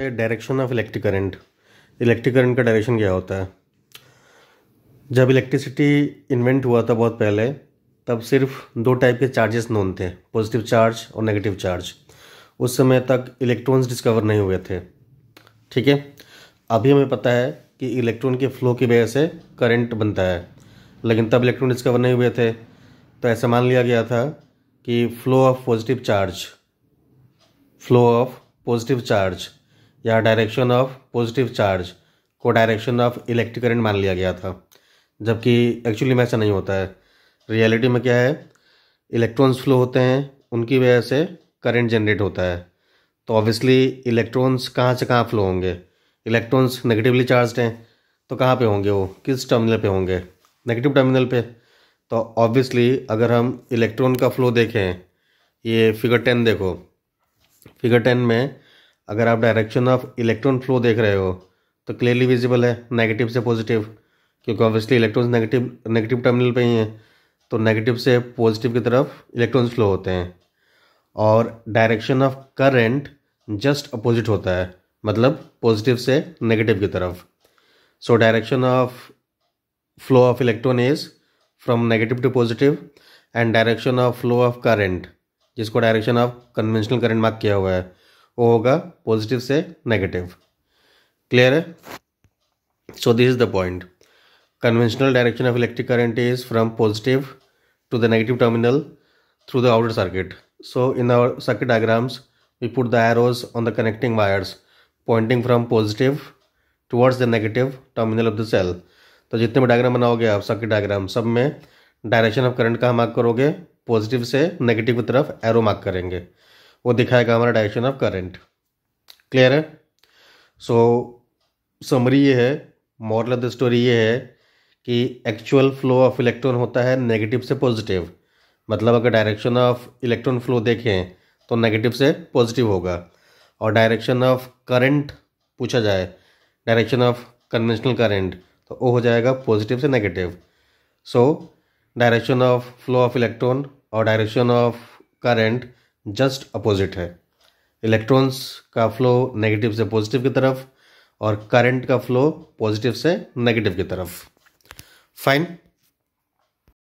direction of electric current electric current का direction क्या होता है जब इलेक्ट्रिसिटी इन्वेंट हुआ था बहुत पहले तब सिर्फ दो टाइप के चार्जेस नोन थे पॉजिटिव चार्ज और नेगेटिव चार्ज उस समय तक इलेक्ट्रॉन्स डिस्कवर नहीं हुए थे ठीक है अभी हमें पता है कि इलेक्ट्रॉन के फ्लो की वजह से करंट बनता है लेकिन तब इलेक्ट्रॉन डिस्कवर नहीं हुए थे तो ऐसा मान लिया गया था कि flow of positive charge flow of positive charge या डायरेक्शन ऑफ पॉजिटिव चार्ज को डायरेक्शन ऑफ इलेक्ट्रिक करंट मान लिया गया था जबकि एक्चुअली में ऐसा नहीं होता है रियलिटी में क्या है इलेक्ट्रॉन्स फ्लो होते हैं उनकी वजह से करंट जनरेट होता है तो ऑब्वियसली इलेक्ट्रॉन्स कहाँ से कहाँ फ्लो होंगे इलेक्ट्रॉन्स नेगेटिवली चार्ज हैं तो कहाँ पे होंगे वो किस टर्मिनल पे होंगे नेगेटिव टर्मिनल पे तो ऑब्वियसली अगर हम इलेक्ट्रॉन का फ्लो देखें ये फिगर टेन देखो फिगर टेन में अगर आप डायरेक्शन ऑफ इलेक्ट्रॉन फ्लो देख रहे हो तो क्लियरली विजिबल है नेगेटिव से पॉजिटिव क्योंकि obviously electrons negative negative terminal पे ही हैं तो नेगेटिव से पॉजिटिव की तरफ इलेक्ट्रॉन्स फ्लो होते हैं और direction of current just opposite होता है मतलब पॉजिटिव से नेगेटिव की तरफ so direction of flow of electron is from negative to positive and direction of flow of current जिसको direction of conventional current mark किया हुआ है वो होगा पॉजिटिव से नेगेटिव क्लियर है so this is the point conventional direction of electric current is from positive to the negative terminal through the outer circuit so in our circuit diagrams we put the arrows on the connecting wires pointing from positive towards the negative terminal of the cell तो जितने भी diagram बनाओगे आप circuit diagram सब में direction of current का mark करोगे positive से नेगेटिव की तरफ एरो मार्क करेंगे वो दिखाएगा हमारा डायरेक्शन ऑफ करंट क्लियर है सो समरी ये है मॉरल ऑफ द स्टोरी ये है कि एक्चुअल फ्लो ऑफ इलेक्ट्रॉन होता है नेगेटिव से पॉजिटिव मतलब अगर डायरेक्शन ऑफ इलेक्ट्रॉन फ्लो देखें तो नेगेटिव से पॉजिटिव होगा और डायरेक्शन ऑफ करंट पूछा जाए डायरेक्शन ऑफ कन्वेंशनल करंट तो वो हो जाएगा पॉजिटिव से negative so direction of flow of electron और direction of current just opposite है इलेक्ट्रॉन्स का फ्लो नेगेटिव से पॉजिटिव की तरफ और करंट का फ्लो पॉजिटिव से नेगेटिव की तरफ फाइन